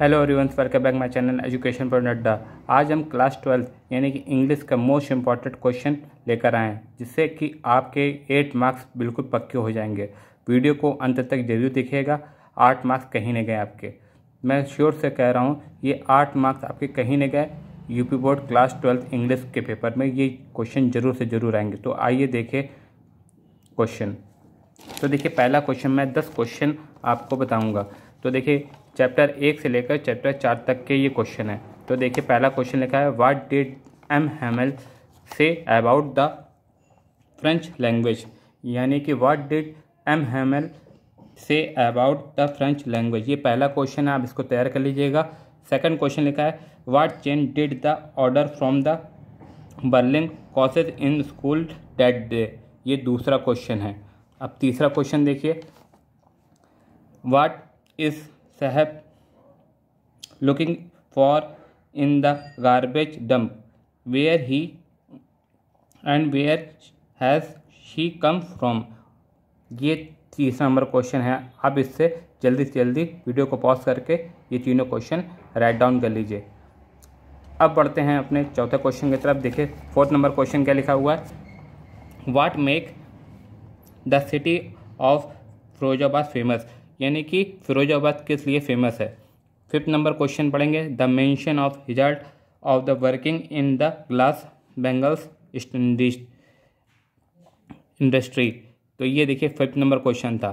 hello everyone welcome back my channel education पर नड्डा आज हम क्लास ट्वेल्थ यानी कि इंग्लिश का मोस्ट इंपॉर्टेंट क्वेश्चन लेकर आए हैं जिससे कि आपके एट मार्क्स बिल्कुल पक्के हो जाएंगे वीडियो को अंत तक जरूर देखिएगा आठ मार्क्स कहीं नहीं गए आपके मैं श्योर से कह रहा हूँ ये आठ मार्क्स आपके कहीं नहीं गए UP board class twelfth English के पेपर में ये क्वेश्चन ज़रूर से ज़रूर आएंगे तो आइए देखें क्वेश्चन तो देखिए पहला क्वेश्चन मैं दस क्वेश्चन आपको बताऊँगा तो देखिए चैप्टर एक से लेकर चैप्टर चार तक के ये क्वेश्चन है तो देखिए पहला क्वेश्चन लिखा है what did M हेमल say about the French language यानी कि what did M हेमल say about the French language ये पहला क्वेश्चन है आप इसको तैयार कर लीजिएगा सेकंड क्वेश्चन लिखा है what change did the order from the Berlin causes in school that day ये दूसरा क्वेश्चन है अब तीसरा क्वेश्चन देखिए what is Sahab looking for in the garbage dump where he and where has she come from ये तीसरा number question है अब इससे जल्दी से जल्दी वीडियो को पॉज करके ये तीनों क्वेश्चन राइट डाउन कर लीजिए अब बढ़ते हैं अपने चौथे क्वेश्चन की तरफ देखिए फोर्थ नंबर क्वेश्चन क्या लिखा हुआ है what make the city of Firozabad famous यानी कि फिरोजाबाद किस लिए फेमस है फिफ्थ नंबर क्वेश्चन पढ़ेंगे the mention of result of the working in the glass bangles industry तो ये देखिए फिफ्थ नंबर क्वेश्चन था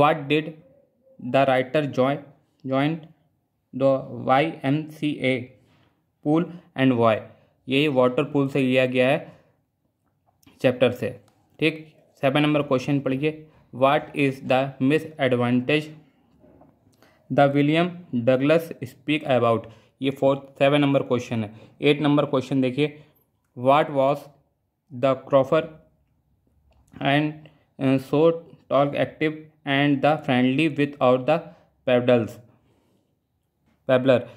what did the writer joy joint the Y M C A pool and why यही water pool से लिया गया है chapter से ठीक सेवन नंबर क्वेश्चन पढ़िए what is the misadvantage the William Douglas speak about ये फोर्थ सेवन नंबर क्वेश्चन है एट नंबर क्वेश्चन देखिए what was the crofter and so talkative and the friendly without the pebbles peddler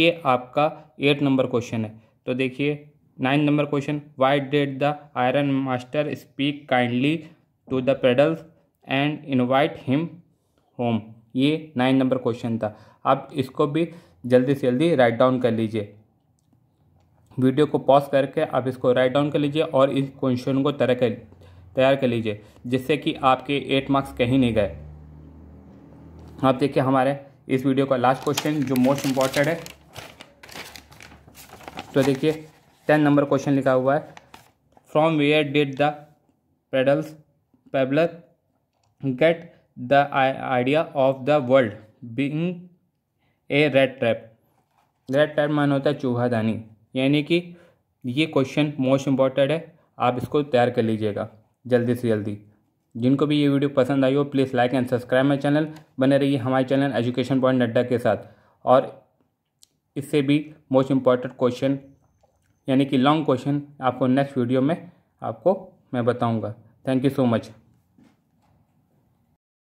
ये आपका eight number question है तो देखिए nine number question why did the ironmaster speak kindly to the peddlers and invite him home ये nine number question था आप इसको भी जल्दी से जल्दी राइट डाउन कर लीजिए वीडियो को पॉज करके आप इसको राइट डाउन कर लीजिए और इस क्वेश्चन को तरह कर तैयार कर लीजिए जिससे कि आपके एट मार्क्स कहीं नहीं गए आप देखिए हमारे इस वीडियो का लास्ट क्वेश्चन जो मोस्ट इम्पॉर्टेंट है तो देखिए टेन नंबर क्वेश्चन लिखा हुआ है from where did the peddlers peddler get the idea of the world being a rat trap rat trap मान होता है चूहादानी यानी कि ये क्वेश्चन मोस्ट इंपॉर्टेंट है आप इसको तैयार कर लीजिएगा जल्दी से जल्दी जिनको भी ये वीडियो पसंद आई हो please like and subscribe my channel बने रहिए हमारे चैनल एजुकेशन पॉइंट नड्डा के साथ और इससे भी मोस्ट इम्पॉर्टेंट क्वेश्चन यानी कि लॉन्ग क्वेश्चन आपको नेक्स्ट वीडियो में आपको मैं बताऊँगा थैंक यू सो मच